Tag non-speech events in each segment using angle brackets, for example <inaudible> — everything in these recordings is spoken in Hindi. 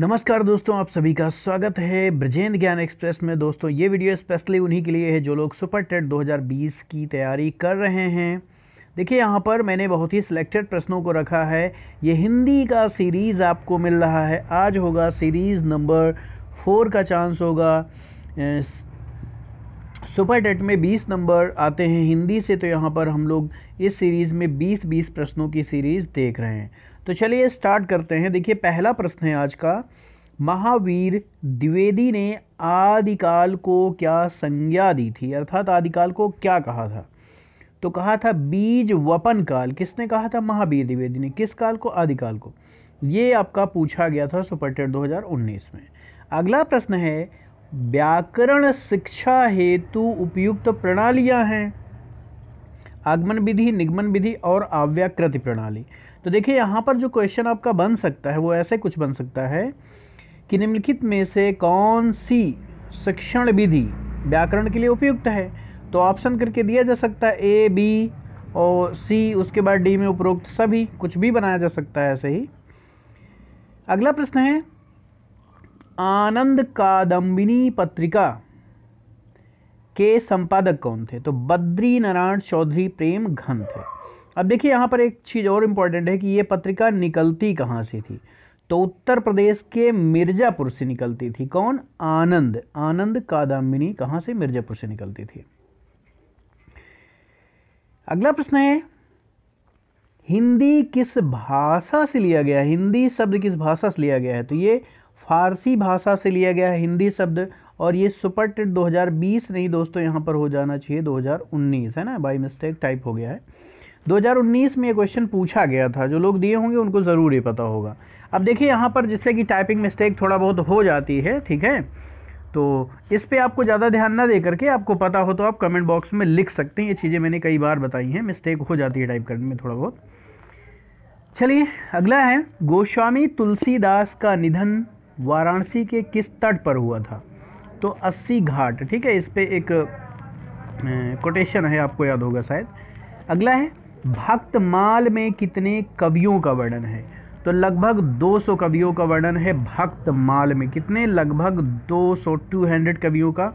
नमस्कार दोस्तों आप सभी का स्वागत है ब्रजेंद्र ज्ञान एक्सप्रेस में दोस्तों ये वीडियो स्पेशली उन्हीं के लिए है जो लोग सुपर टेट 2020 की तैयारी कर रहे हैं देखिए यहाँ पर मैंने बहुत ही सिलेक्टेड प्रश्नों को रखा है ये हिंदी का सीरीज़ आपको मिल रहा है आज होगा सीरीज़ नंबर फोर का चांस होगा सुपर टेट में 20 नंबर आते हैं हिंदी से तो यहाँ पर हम लोग इस सीरीज़ में 20-20 प्रश्नों की सीरीज़ देख रहे हैं तो चलिए स्टार्ट करते हैं देखिए पहला प्रश्न है आज का महावीर द्विवेदी ने आदिकाल को क्या संज्ञा दी थी अर्थात आदिकाल को क्या कहा था तो कहा था बीज वपन काल किसने कहा था महावीर द्विवेदी ने किस काल को आदिकाल को ये आपका पूछा गया था सुपरटेट 2019 में अगला प्रश्न है व्याकरण शिक्षा हेतु उपयुक्त प्रणालियां हैं आगमन विधि निगमन विधि और अव्याकृति प्रणाली तो देखिए यहाँ पर जो क्वेश्चन आपका बन सकता है वो ऐसे कुछ बन सकता है कि निम्नलिखित में से कौन सी शिक्षण विधि व्याकरण के लिए उपयुक्त है तो ऑप्शन करके दिया जा सकता है ए बी और सी उसके बाद डी में उपरोक्त सभी कुछ भी बनाया जा सकता है ऐसे ही अगला प्रश्न है आनंद कादम्बिनी पत्रिका के संपादक कौन थे तो बद्री नारायण चौधरी प्रेम घन थे अब देखिए यहाँ पर एक चीज़ और इम्पॉर्टेंट है कि ये पत्रिका निकलती कहाँ से थी तो उत्तर प्रदेश के मिर्ज़ापुर से निकलती थी कौन आनंद आनंद कादम्बिनी कहाँ से मिर्ज़ापुर से निकलती थी अगला प्रश्न है हिंदी किस भाषा से लिया गया है हिंदी शब्द किस भाषा से लिया गया है तो ये फारसी भाषा से लिया गया है हिंदी शब्द और ये सुपर 2020 नहीं दोस्तों यहाँ पर हो जाना चाहिए 2019 है ना बाई मिस्टेक टाइप हो गया है 2019 में ये क्वेश्चन पूछा गया था जो लोग दिए होंगे उनको ज़रूर ही पता होगा अब देखिए यहाँ पर जिससे कि टाइपिंग मिस्टेक थोड़ा बहुत हो जाती है ठीक है तो इस पर आपको ज़्यादा ध्यान ना दे करके आपको पता हो तो आप कमेंट बॉक्स में लिख सकते हैं ये चीज़ें मैंने कई बार बताई हैं मिस्टेक हो जाती है टाइप करने में थोड़ा बहुत चलिए अगला है गोस्वामी तुलसीदास का निधन वाराणसी के किस तट पर हुआ था तो अस्सी घाट ठीक है इस पर एक कोटेशन है आपको याद होगा शायद अगला है भक्तमाल में कितने कवियों का वर्णन है तो लगभग 200 कवियों का वर्णन है भक्तमाल में कितने लगभग 200 सौ कवियों का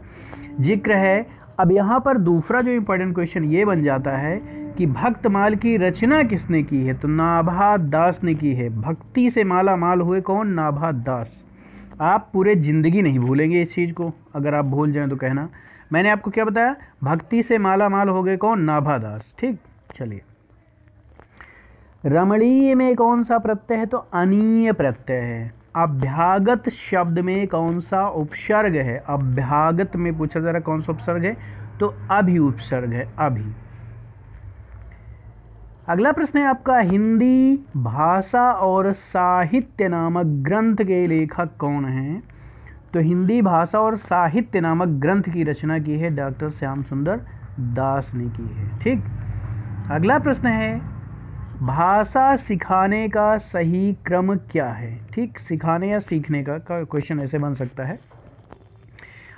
जिक्र है अब यहाँ पर दूसरा जो इम्पोर्टेंट क्वेश्चन ये बन जाता है कि भक्तमाल की रचना किसने की है तो नाभा दास ने की है भक्ति से माला माल हुए कौन नाभा दास आप पूरे ज़िंदगी नहीं भूलेंगे इस चीज़ को अगर आप भूल जाएं तो कहना मैंने आपको क्या बताया भक्ति से माला माल हो गए कौन नाभा दास ठीक चलिए रमणीय में कौन सा प्रत्यय है तो अनीय प्रत्यय है अभ्यागत शब्द में कौन सा उपसर्ग है अभ्यागत में पूछा जा रहा कौन सा उपसर्ग है तो अभी उपसर्ग है अभि अगला प्रश्न है आपका हिंदी भाषा और साहित्य नामक ग्रंथ के लेखक कौन हैं तो हिंदी भाषा और साहित्य नामक ग्रंथ की रचना की है डॉक्टर श्याम सुंदर दास ने की है ठीक अगला प्रश्न है भाषा सिखाने का सही क्रम क्या है ठीक सिखाने या सीखने का क्वेश्चन ऐसे बन सकता है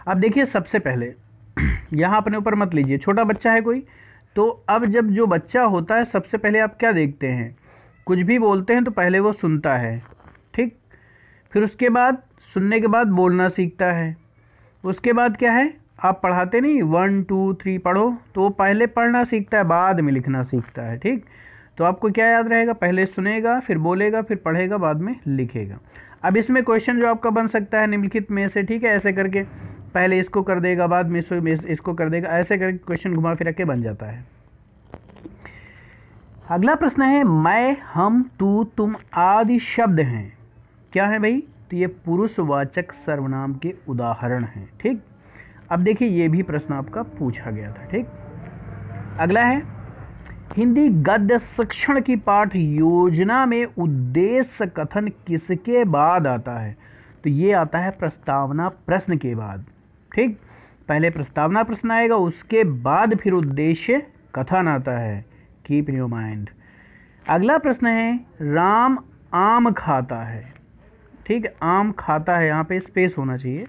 अब देखिए सबसे पहले <clears throat> यहाँ अपने ऊपर मत लीजिए छोटा बच्चा है कोई तो अब जब जो बच्चा होता है सबसे पहले आप क्या देखते हैं कुछ भी बोलते हैं तो पहले वो सुनता है ठीक फिर उसके बाद सुनने के बाद बोलना सीखता है उसके बाद क्या है आप पढ़ाते नहीं वन टू थ्री पढ़ो तो वो पहले पढ़ना सीखता है बाद में लिखना सीखता है ठीक तो आपको क्या याद रहेगा पहले सुनेगा फिर बोलेगा फिर पढ़ेगा बाद में लिखेगा अब इसमें क्वेश्चन जो आपका बन सकता है निम्नलिखित में से ठीक है ऐसे करके पहले इसको कर देगा बाद में इसको, इसको कर देगा ऐसे करके क्वेश्चन घुमा फिरा के बन जाता है अगला प्रश्न है मैं हम तू तुम आदि शब्द हैं क्या है भाई तो ये पुरुषवाचक सर्वनाम के उदाहरण हैं ठीक अब देखिए ये भी प्रश्न आपका पूछा गया था ठीक अगला है हिंदी गद्य शिक्षण की पाठ योजना में उद्देश्य कथन किसके बाद आता है तो ये आता है प्रस्तावना प्रश्न के बाद ठीक पहले प्रस्तावना प्रश्न आएगा उसके बाद फिर उद्देश्य कथन आता है कीप इन योर माइंड अगला प्रश्न है राम आम खाता है ठीक आम खाता है यहाँ पे स्पेस होना चाहिए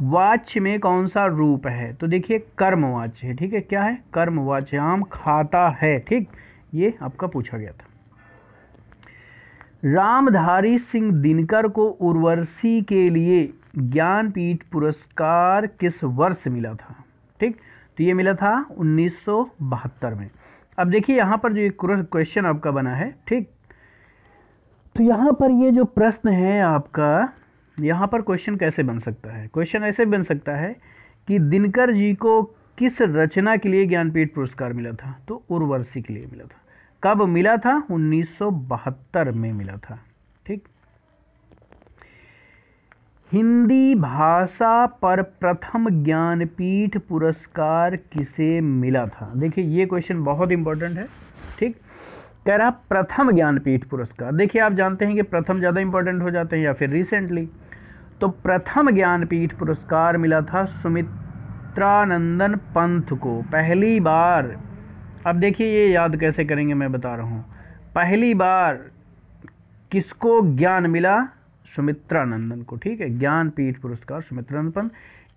वाच्य में कौन सा रूप है तो देखिए कर्मवाच्य है ठीक है क्या है कर्मवाच्य आम खाता है ठीक ये आपका पूछा गया था रामधारी सिंह दिनकर को उर्वशी के लिए ज्ञानपीठ पुरस्कार किस वर्ष मिला था ठीक तो ये मिला था उन्नीस में अब देखिए यहां पर जो एक क्वेश्चन आपका बना है ठीक तो यहां पर ये जो प्रश्न है आपका यहाँ पर क्वेश्चन कैसे बन सकता है क्वेश्चन ऐसे बन सकता है कि दिनकर जी को किस रचना के लिए ज्ञानपीठ पुरस्कार मिला था तो उर्वर्षी के लिए मिला था कब मिला था 1972 में मिला था ठीक हिंदी भाषा पर प्रथम ज्ञानपीठ पुरस्कार किसे मिला था देखिए ये क्वेश्चन बहुत इंपॉर्टेंट है ठीक कह रहा प्रथम ज्ञानपीठ पुरस्कार देखिए आप जानते हैं कि प्रथम ज़्यादा इंपॉर्टेंट हो जाते हैं या फिर रिसेंटली तो प्रथम ज्ञानपीठ पुरस्कार मिला था सुमित्रानंदन पंथ को पहली बार अब देखिए ये याद कैसे करेंगे मैं बता रहा हूँ पहली बार किसको ज्ञान मिला सुमित्रानंदन को ठीक है ज्ञानपीठ पुरस्कार सुमित्रानंदन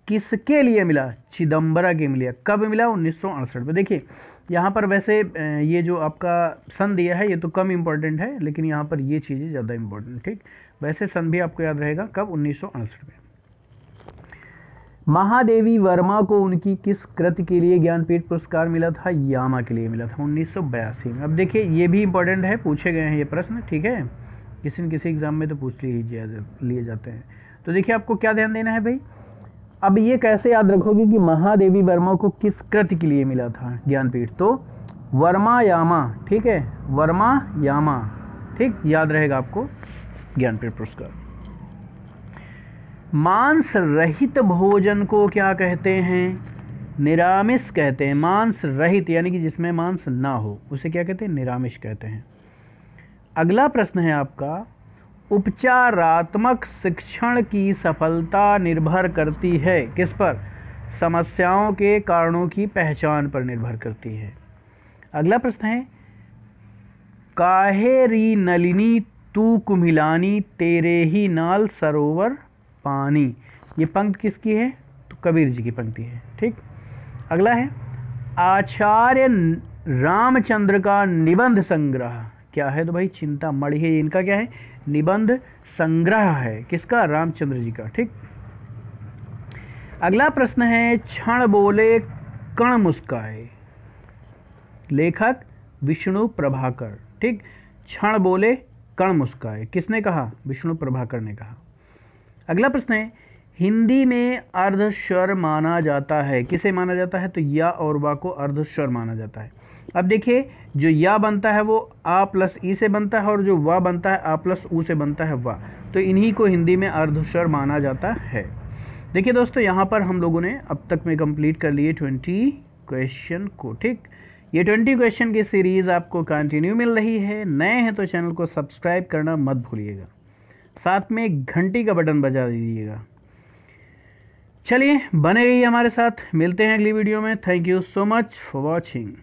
किसके लिए मिला चिदम्बरा के मिला कब मिला उन्नीस में देखिए यहाँ पर वैसे ये जो आपका सन दिया है ये तो कम इम्पॉर्टेंट है लेकिन यहाँ पर ये चीज़ें ज़्यादा इम्पॉर्टेंट ठीक वैसे सन भी आपको याद रहेगा कब उन्नीस में महादेवी वर्मा को उनकी किस कृति के लिए ज्ञानपीठ पुरस्कार मिला था यामा के लिए मिला था उन्नीस में अब देखिए ये भी इम्पोर्टेंट है पूछे गए हैं ये प्रश्न ठीक है किसी न किसी एग्ज़ाम में तो पूछ लिए लिए जाते हैं तो देखिए आपको क्या ध्यान देना है भाई अब ये कैसे याद रखोगे कि महादेवी वर्मा को किस कृति के लिए मिला था ज्ञानपीठ तो वर्मा यामा ठीक है वर्मा यामा ठीक याद रहेगा आपको ज्ञानपीठ पुरस्कार मांस रहित भोजन को क्या कहते हैं निरामिष कहते हैं मांस रहित यानी कि जिसमें मांस ना हो उसे क्या कहते हैं निरामिष कहते हैं अगला प्रश्न है आपका उपचारात्मक शिक्षण की सफलता निर्भर करती है किस पर समस्याओं के कारणों की पहचान पर निर्भर करती है अगला प्रश्न है काहेरी नलिनी तू कुमिलानी तेरे ही नाल सरोवर पानी ये पंक्ति किसकी है तो कबीर जी की पंक्ति है ठीक अगला है आचार्य रामचंद्र का निबंध संग्रह क्या है तो भाई चिंता मणि है इनका क्या है निबंध संग्रह है किसका रामचंद्र जी का ठीक अगला प्रश्न है क्षण बोले कण मुस्काए लेखक विष्णु प्रभाकर ठीक क्षण बोले कण मुस्काए किसने कहा विष्णु प्रभाकर ने कहा अगला प्रश्न है हिंदी में अर्धस्वर माना जाता है किसे माना जाता है तो या और वा को अर्धस्वर माना जाता है अब देखिए जो या बनता है वो आ प्लस ई से बनता है और जो वा बनता है आ प्लस ऊ से बनता है वा तो इन्हीं को हिंदी में अर्धस्वर माना जाता है देखिए दोस्तों यहाँ पर हम लोगों ने अब तक में कंप्लीट कर लिए ट्वेंटी क्वेश्चन को ठीक ये ट्वेंटी क्वेश्चन की सीरीज़ आपको कंटिन्यू मिल रही है नए हैं तो चैनल को सब्सक्राइब करना मत भूलिएगा साथ में घंटी का बटन बजा दीजिएगा चलिए बने रहिए हमारे साथ मिलते हैं अगली वीडियो में thank you so much for watching